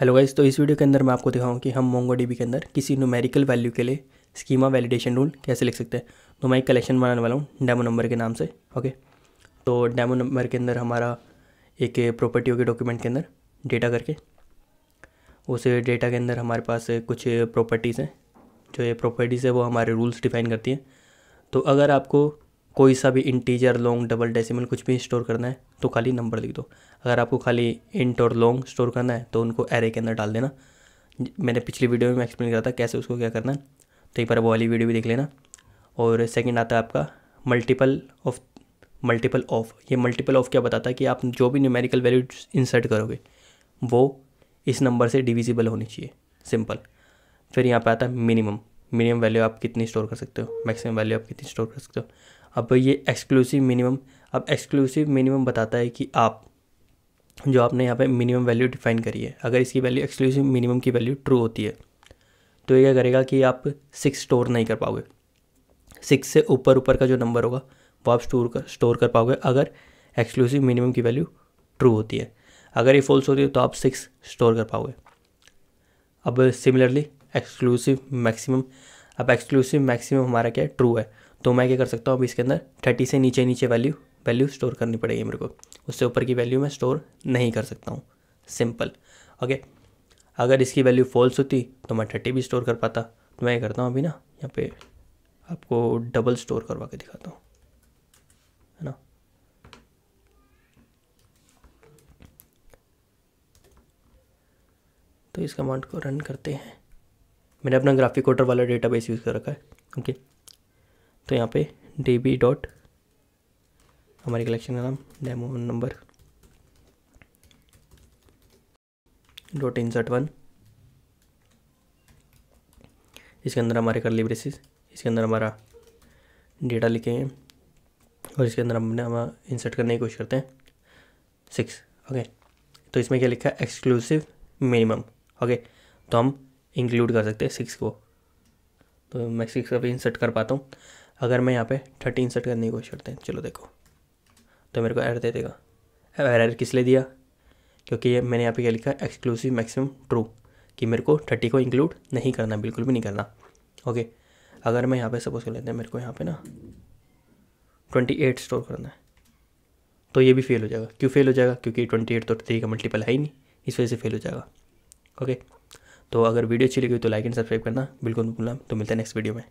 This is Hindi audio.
हेलो गाइस तो इस वीडियो के अंदर मैं आपको दिखाऊं कि हम मोंगो के अंदर किसी नोमेरिकल वैल्यू के लिए स्कीमा वैलिडेशन रूल कैसे लिख सकते हैं तो मैं एक कलेक्शन बनाने वाला हूँ डेमो नंबर के नाम से ओके तो डेमो नंबर के अंदर हमारा एक प्रॉपर्टी होगी डॉक्यूमेंट के अंदर डेटा करके उस डेटा के अंदर हमारे पास कुछ प्रॉपर्टीज़ हैं जो ये प्रॉपर्टीज़ है वो हमारे रूल्स डिफाइन करती हैं तो अगर आपको कोई सा भी इंटीजर लॉन्ग डबल डेसिमल कुछ भी स्टोर करना है तो खाली नंबर लिख दो अगर आपको खाली इंट और लॉन्ग स्टोर करना है तो उनको एरे के अंदर डाल देना मैंने पिछली वीडियो में एक्सप्लेन करा था कैसे उसको क्या करना है तो एक बार वो वाली वीडियो भी देख लेना और सेकेंड आता है आपका मल्टीपल ऑफ मल्टीपल ऑफ ये मल्टीपल ऑफ क्या बताता है कि आप जो भी न्यूमेरिकल वैल्यू इंसर्ट करोगे वो इस नंबर से डिविजिबल होनी चाहिए सिंपल फिर यहाँ पे आता है मिनिमम मिनिमम वैल्यू आप कितनी स्टोर कर सकते हो मैक्सिमम वैल्यू आप कितनी स्टोर कर सकते हो अब ये एक्सक्लूसिव मिनिमम अब एक्सक्लूसिव मिनिमम बताता है कि आप जो आपने यहाँ पे मिनिमम वैल्यू डिफाइन करी है अगर इसकी वैल्यू एक्सक्लूसिव मिनिमम की वैल्यू ट्रू होती है तो ये क्या करेगा कि आप सिक्स स्टोर नहीं कर पाओगे सिक्स से ऊपर ऊपर का जो नंबर होगा वो आप स्टोर कर स्टोर कर पाओगे अगर एक्सक्लूसिव मिनिमम की वैल्यू ट्रू होती है अगर ये फॉल्स होती है तो आप सिक्स स्टोर कर पाओगे अब सिमिलरली एक्सक्लूसिव मैक्सिमम अब एक्सक्लूसिव मैक्सिमम हमारा क्या है ट्रू है तो मैं क्या कर सकता हूँ अब इसके अंदर थर्टी से नीचे नीचे वैल्यू वैल्यू स्टोर करनी पड़ेगी मेरे को उससे ऊपर की वैल्यू मैं स्टोर नहीं कर सकता हूँ सिंपल ओके अगर इसकी वैल्यू फॉल्स होती तो मैं थर्टी भी स्टोर कर पाता तो मैं ये करता हूँ अभी ना यहाँ पे आपको डबल स्टोर करवा के दिखाता हूँ है ना तो इस कमांड को रन करते हैं मैंने अपना ग्राफिक कोडर वाला डेटाबेस यूज़ कर रखा है ओके तो यहाँ पे डी बी डॉट हमारे कलेक्शन का नाम demo number dot insert one इसके अंदर हमारे कर ब्रेसिस इसके अंदर हमारा डेटा लिखे हैं और इसके अंदर हमने हम इंसर्ट करने की कोशिश करते हैं सिक्स ओके तो इसमें क्या लिखा है एक्सक्लूसिव मिनिमम ओके तो हम इंक्लूड कर सकते हैं सिक्स को तो मैं सिक्स का भी इंसर्ट कर पाता हूँ अगर मैं यहाँ पे थर्टी इंसर्ट करने की कोशिश करते हैं चलो देखो तो मेरे को एरर दे देगा अब एरर किस लिए दिया क्योंकि ये मैंने यहाँ पे क्या लिखा है एक्सक्लूसिव मैक्सिमम ट्रू कि मेरे को थर्टी को इंक्लूड नहीं करना बिल्कुल भी नहीं करना ओके अगर मैं यहाँ पे सपोज कर लेते हैं मेरे को यहाँ पे ना ट्वेंटी एट स्टोर करना है तो ये भी फेल हो जाएगा क्यों फेल हो जाएगा क्योंकि ट्वेंटी एट तो थ्री का मल्टीपल है ही नहीं इस वजह से फेल हो जाएगा ओके तो अगर वीडियो अच्छी लगी तो लाइक एंड सब्सक्राइब करना बिल्कुल भूलना तो मिलते हैं नेक्स्ट वीडियो में